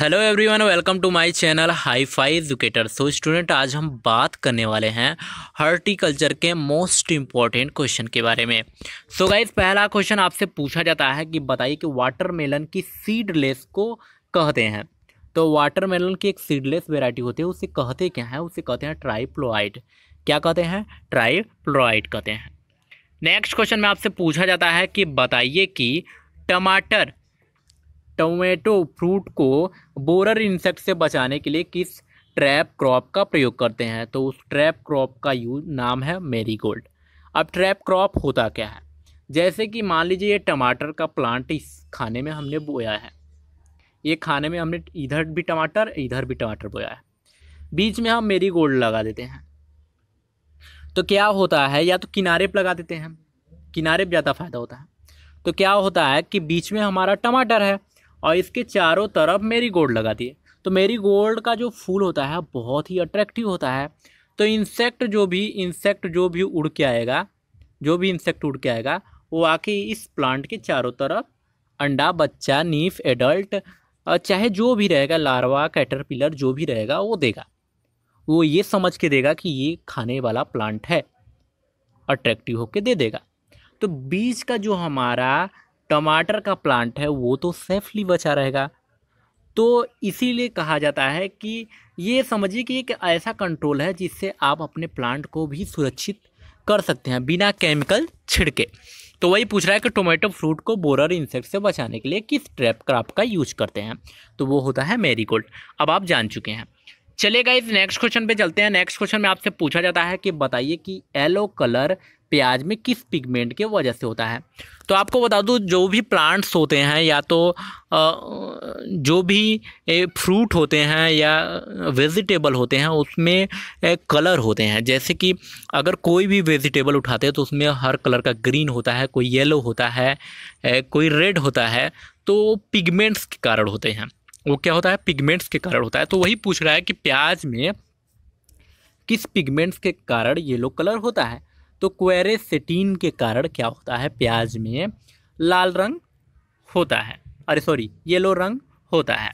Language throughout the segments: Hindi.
hello everyone welcome to my channel hi fi educator so student आज हम बात करने वाले हैं हॉर्टिकल्चर के मोस्ट इम्पॉर्टेंट क्वेश्चन के बारे में सो so गाइज पहला क्वेश्चन आपसे पूछा जाता है कि बताइए कि वाटरमेलन की सीडलेस को कहते हैं तो वाटरमेलन की एक सीडलेस वेराइटी होती है उसे कहते क्या है उसे कहते हैं ट्राईप्लोइड क्या कहते हैं ट्राईप्लोइड कहते हैं नेक्स्ट क्वेश्चन में आपसे पूछा जाता है कि बताइए कि टमाटर टोमेटो फ्रूट को बोरर इंसेक्ट से बचाने के लिए किस ट्रैप क्रॉप का प्रयोग करते हैं तो उस ट्रैप क्रॉप का यूज नाम है मेरीगोल्ड अब ट्रैप क्रॉप होता क्या है जैसे कि मान लीजिए ये टमाटर का प्लांट इस खाने में हमने बोया है ये खाने में हमने इधर भी टमाटर इधर भी टमाटर बोया है बीच में हम मेरी गोल्ड लगा देते हैं तो क्या होता है या तो किनारे पर लगा देते हैं किनारे पर ज़्यादा फ़ायदा होता है तो क्या होता है कि बीच में हमारा टमाटर है और इसके चारों तरफ मेरी गोल्ड लगा दिए तो मेरी गोल्ड का जो फूल होता है बहुत ही अट्रैक्टिव होता है तो इंसेक्ट जो भी इंसेक्ट जो भी उड़ के आएगा जो भी इंसेक्ट उड़ के आएगा वो आके इस प्लांट के चारों तरफ अंडा बच्चा नीफ एडल्ट चाहे जो भी रहेगा लार्वा कैटरपिलर जो भी रहेगा वो देगा वो ये समझ के देगा कि ये खाने वाला प्लांट है अट्रैक्टिव होके दे देगा तो बीज का जो हमारा टमाटर का प्लांट है वो तो सेफली बचा रहेगा तो इसीलिए कहा जाता है कि ये समझिए कि एक ऐसा कंट्रोल है जिससे आप अपने प्लांट को भी सुरक्षित कर सकते हैं बिना केमिकल छिड़के तो वही पूछ रहा है कि टोमेटो फ्रूट को बोरर इंसेक्ट से बचाने के लिए किस ट्रैप क्राफ्ट का यूज करते हैं तो वो होता है मेरीगोल्ड अब आप जान चुके हैं चलिए गाइज नेक्स्ट क्वेश्चन पे चलते हैं नेक्स्ट क्वेश्चन में आपसे पूछा जाता है कि बताइए कि येलो कलर प्याज में किस पिगमेंट के वजह से होता है तो आपको बता दूँ जो भी प्लांट्स होते हैं या तो जो भी फ्रूट होते हैं या वेजिटेबल होते हैं उसमें कलर होते हैं जैसे कि अगर कोई भी वेजिटेबल उठाते हैं तो उसमें हर कलर का ग्रीन होता है कोई येलो होता है कोई रेड होता है तो पिगमेंट्स के कारण होते हैं वो क्या होता है पिगमेंट्स के कारण होता है तो वही पूछ रहा है कि प्याज में किस पिगमेंट्स के कारण येलो कलर होता है तो क्वेरेसेटीन के कारण क्या होता है प्याज में लाल रंग होता है अरे सॉरी येलो रंग होता है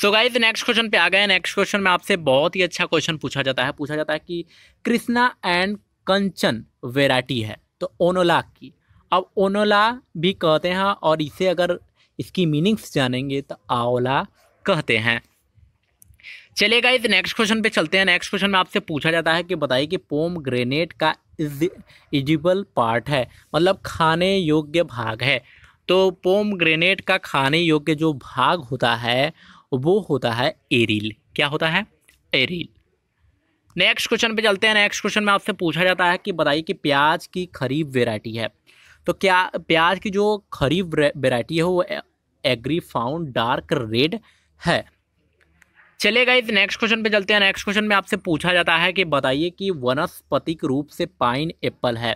सो गाइज नेक्स्ट क्वेश्चन पे आ गए नेक्स्ट क्वेश्चन में आपसे बहुत ही अच्छा क्वेश्चन पूछा जाता है पूछा जाता है कि कृष्णा एंड कंचन वेराइटी है तो ओनोला की अब ओनोला भी कहते हैं और इसे अगर इसकी मीनिंग्स जानेंगे तो आंवला कहते हैं चलिए गाइस नेक्स्ट क्वेश्चन पे चलते हैं नेक्स्ट क्वेश्चन में आपसे पूछा जाता है कि बताइए कि पोम ग्रेनेट का इजिबल पार्ट है मतलब खाने योग्य भाग है तो पोम ग्रेनेट का खाने योग्य जो भाग होता है वो होता है एरिल क्या होता है एरिल नेक्स्ट क्वेश्चन पे चलते हैं नेक्स्ट क्वेश्चन में आपसे पूछा जाता है कि बताइए कि प्याज की खरीफ वेराइटी है तो क्या प्याज की जो खरी वेराइटी है वो एग्री फाउंड डार्क रेड है चलेगा इस नेक्स्ट क्वेश्चन पे चलते हैं नेक्स्ट क्वेश्चन में आपसे पूछा जाता है कि बताइए कि वनस्पतिक रूप से पाइन एप्पल है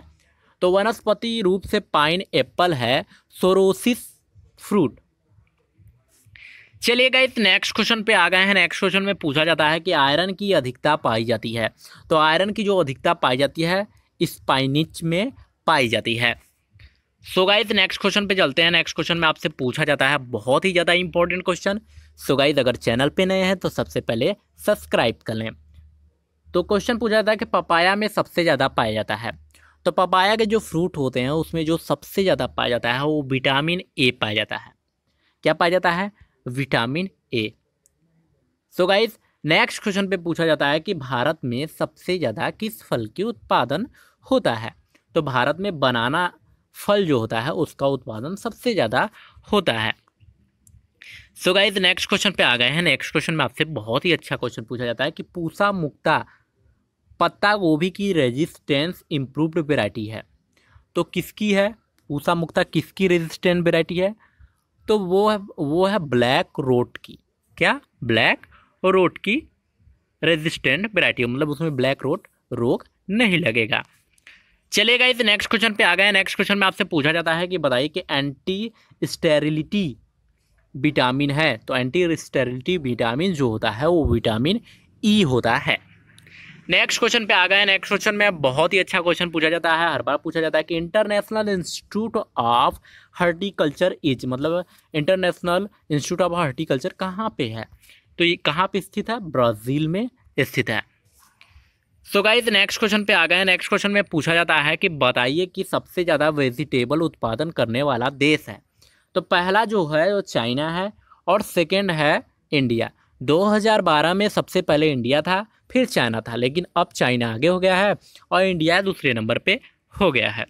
तो वनस्पति रूप से पाइन एप्पल है सोरोसिस फ्रूट चलिए गाइस नेक्स्ट क्वेश्चन पे आ गए हैं नेक्स्ट क्वेश्चन में पूछा जाता है कि आयरन की अधिकता पाई जाती है तो आयरन की जो अधिकता पाई जाती है स्पाइनिच में पाई जाती है सो गाइज नेक्स्ट क्वेश्चन पे चलते हैं नेक्स्ट क्वेश्चन में आपसे पूछा जाता है बहुत ही ज़्यादा इंपॉर्टेंट क्वेश्चन सो गाइज अगर चैनल पे नए हैं तो सबसे पहले सब्सक्राइब कर लें तो क्वेश्चन पूछा जाता है कि पपाया में सबसे ज़्यादा पाया जाता है तो पपाया के जो फ्रूट होते हैं उसमें जो सबसे ज़्यादा पाया जाता है वो विटामिन ए पाया जाता है क्या पाया जाता है vitamin A so guys next question पर पूछा जाता है कि भारत में सबसे ज़्यादा किस फल की उत्पादन होता है तो भारत में बनाना फल जो होता है उसका उत्पादन सबसे ज़्यादा होता है सो गाइज नेक्स्ट क्वेश्चन पे आ गए हैं नेक्स्ट क्वेश्चन में आपसे बहुत ही अच्छा क्वेश्चन पूछा जाता है कि पूसा मुक्ता पत्ता गोभी की रेजिस्टेंस इम्प्रूव्ड वेराइटी है तो किसकी है पूसा मुक्ता किसकी रेजिस्टेंट वेराइटी है तो वो है वो है ब्लैक रोट की क्या ब्लैक रोट की रेजिस्टेंट वेराइटी मतलब उसमें ब्लैक रोट रोग नहीं लगेगा चले गए इस नेक्स्ट क्वेश्चन पे आ गए नेक्स्ट क्वेश्चन में आपसे पूछा जाता है कि बताइए कि एंटी स्टेरिलिटी विटामिन है तो एंटी स्टेरिलिटी विटामिन जो होता है वो विटामिन ई e होता है नेक्स्ट क्वेश्चन पे आ गए नेक्स्ट क्वेश्चन में बहुत ही अच्छा क्वेश्चन पूछा जाता है हर बार पूछा जाता है कि International Institute of Horticulture is मतलब इंटरनेशनल इंस्टीट्यूट ऑफ हर्टिकल्चर कहाँ पे है तो ये कहाँ पे स्थित है ब्राज़ील में स्थित है सो गाइज नेक्स्ट क्वेश्चन पे आ गए नेक्स्ट क्वेश्चन में पूछा जाता है कि बताइए कि सबसे ज़्यादा वेजिटेबल उत्पादन करने वाला देश है तो पहला जो है वो चाइना है और सेकेंड है इंडिया 2012 में सबसे पहले इंडिया था फिर चाइना था लेकिन अब चाइना आगे हो गया है और इंडिया दूसरे नंबर पे हो गया है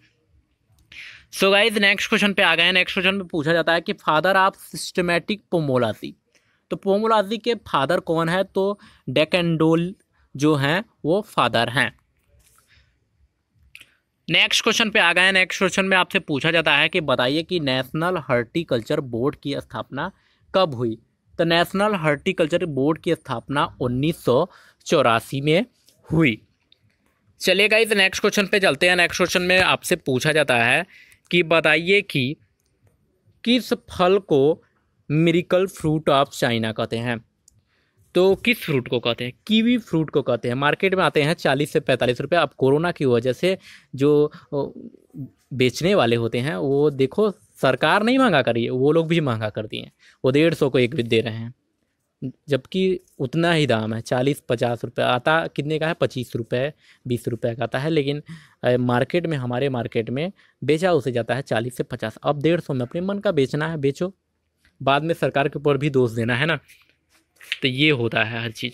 सो गाइज नेक्स्ट क्वेश्चन पे आ गए नेक्स्ट क्वेश्चन में पूछा जाता है कि फादर ऑफ सिस्टमेटिक पोमोलॉजी तो पोमोलॉजी के फादर कौन है तो डेकेंडोल जो हैं वो फादर हैं नेक्स्ट क्वेश्चन पे आ गए नेक्स्ट क्वेश्चन में आपसे पूछा जाता है कि बताइए कि नेशनल हर्टिकल्चर बोर्ड की स्थापना कब हुई तो नेशनल हर्टिकल्चर बोर्ड की स्थापना उन्नीस में हुई चलिए तो नेक्स्ट क्वेश्चन पे चलते हैं नेक्स्ट क्वेश्चन में आपसे पूछा जाता है कि बताइए कि किस फल को मिरिकल फ्रूट ऑफ चाइना कहते हैं तो किस फ्रूट को कहते हैं कीवी फ्रूट को कहते हैं मार्केट में आते हैं चालीस से पैंतालीस रुपये अब कोरोना की वजह से जो बेचने वाले होते हैं वो देखो सरकार नहीं महंगा करी है वो लोग भी महंगा कर दिए हैं वो डेढ़ सौ को एक भी दे रहे हैं जबकि उतना ही दाम है चालीस पचास रुपये आता कितने का है पच्चीस रुपये बीस रुपये का आता है लेकिन मार्केट में हमारे मार्केट में बेचा उसे जाता है चालीस से पचास अब डेढ़ सौ में अपने मन का बेचना है बेचो बाद में सरकार के ऊपर भी दोष देना है ना तो ये होता है हर चीज़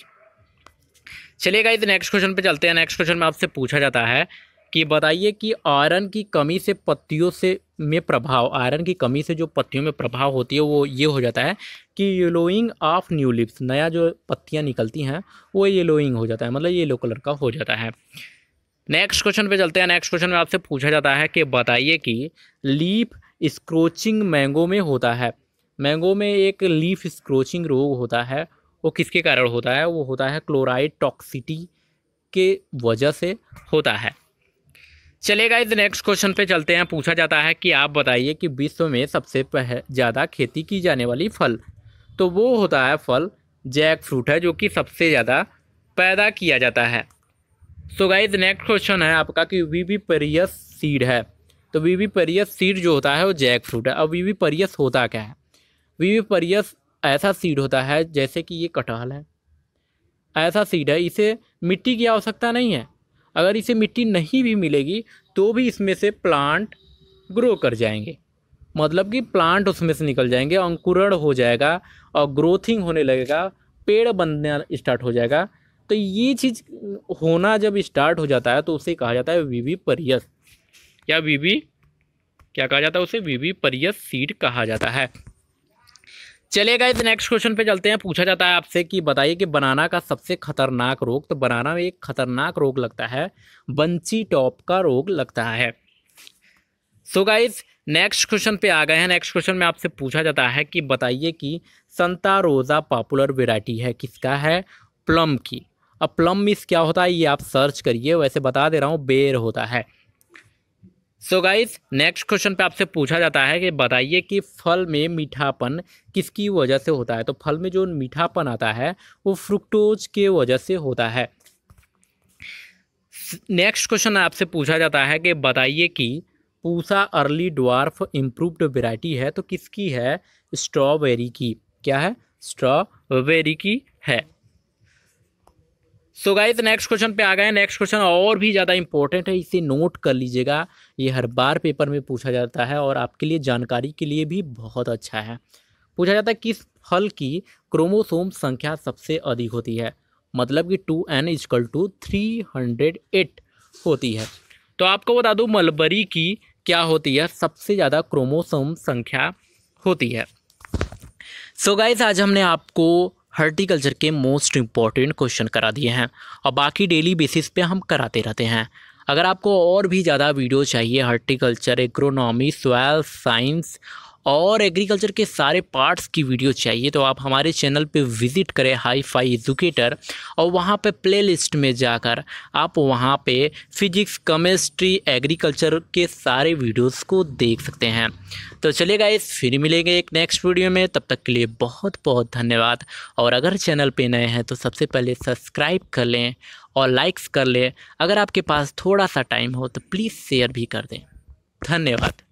चलिएगा इस नेक्स्ट क्वेश्चन पे चलते हैं नेक्स्ट क्वेश्चन में आपसे पूछा जाता है कि बताइए कि आयरन की कमी से पत्तियों से में प्रभाव आयरन की कमी से जो पत्तियों में प्रभाव होती है वो ये हो जाता है कि येलोइंग ऑफ न्यू लिप्स नया जो पत्तियाँ निकलती हैं वो येलोइंग हो जाता है मतलब येलो कलर का हो जाता है नेक्स्ट क्वेश्चन पे चलते हैं नेक्स्ट क्वेश्चन में आपसे पूछा जाता है कि बताइए कि लीफ स्क्रोचिंग मैंगो में होता है मैंगो में एक लीफ स्क्रोचिंग रोग होता है वो किसके कारण होता है वो होता है क्लोराइड टॉक्सिटी के वजह से होता है चलेगा इस नेक्स्ट क्वेश्चन पे चलते हैं पूछा जाता है कि आप बताइए कि विश्व में सबसे पह ज़्यादा खेती की जाने वाली फल तो वो होता है फल जैक फ्रूट है जो कि सबसे ज़्यादा पैदा किया जाता है सो गाइज नेक्स्ट क्वेश्चन है आपका कि वीवी परियस सीड है तो वीवी परियस सीड जो होता है वो जैक फ्रूट है अब वीवी परियस होता क्या है वीवी परियस ऐसा सीड होता है जैसे कि ये कटहल है ऐसा सीड है इसे मिट्टी की आवश्यकता नहीं है अगर इसे मिट्टी नहीं भी मिलेगी तो भी इसमें से प्लांट ग्रो कर जाएंगे मतलब कि प्लांट उसमें से निकल जाएंगे अंकुरण हो जाएगा और ग्रोथिंग होने लगेगा पेड़ बनना स्टार्ट हो जाएगा तो ये चीज़ होना जब स्टार्ट हो जाता है तो उसे कहा जाता है वीवी परियस या वीवी क्या कहा जाता है उसे वीवी परियस सीड कहा जाता है चलिए गाइज नेक्स्ट क्वेश्चन पे चलते हैं पूछा जाता है आपसे कि बताइए कि बनाना का सबसे खतरनाक रोग तो बनाना में एक खतरनाक रोग लगता है बंसी टॉप का रोग लगता है सो गाइज नेक्स्ट क्वेश्चन पे आ गए हैं नेक्स्ट क्वेश्चन में आपसे पूछा जाता है कि बताइए कि संता रोज़ा पॉपुलर वेराइटी है किसका है प्लम की अब प्लम मिस क्या होता है ये आप सर्च करिए वैसे बता दे रहा हूँ बेर होता है सो गाइस नेक्स्ट क्वेश्चन पे आपसे पूछा जाता है कि बताइए कि फल में मीठापन किसकी वजह से होता है तो फल में जो मीठापन आता है वो फ्रुक्टोज के वजह से होता है नेक्स्ट क्वेश्चन आपसे पूछा जाता है कि बताइए कि Pusa early dwarf improved variety है तो किसकी है स्ट्रॉबेरी की क्या है स्ट्रॉबेरी की है सो गाइस नेक्स्ट क्वेश्चन पे आ गए नेक्स्ट क्वेश्चन और भी ज़्यादा इंपॉर्टेंट है इसे नोट कर लीजिएगा ये हर बार पेपर में पूछा जाता है और आपके लिए जानकारी के लिए भी बहुत अच्छा है पूछा जाता है किस फल की क्रोमोसोम संख्या सबसे अधिक होती है मतलब कि two N is equal to three hundred eight होती है तो आपको बता दूँ मलबरी की क्या होती है सबसे ज़्यादा क्रोमोसोम संख्या होती है सो so गाइज आज हमने आपको हर्टिकल्चर के मोस्ट इम्पॉर्टेंट क्वेश्चन करा दिए हैं और बाकी डेली बेसिस पे हम कराते रहते हैं अगर आपको और भी ज़्यादा वीडियो चाहिए हर्टिकल्चर एग्रोनॉमी सोयल साइंस और एग्रीकल्चर के सारे पार्ट्स की वीडियो चाहिए तो आप हमारे चैनल पे विज़िट करें हाई फाई एजुकेटर और वहाँ पे प्लेलिस्ट में जाकर आप वहाँ पे फिजिक्स केमिस्ट्री एग्रीकल्चर के सारे वीडियोस को देख सकते हैं तो चलिए गाइस फिर मिलेंगे एक नेक्स्ट वीडियो में तब तक के लिए बहुत बहुत धन्यवाद और अगर चैनल पर नए हैं तो सबसे पहले सब्सक्राइब कर लें और लाइक्स कर लें अगर आपके पास थोड़ा सा टाइम हो तो प्लीज़ शेयर भी कर दें धन्यवाद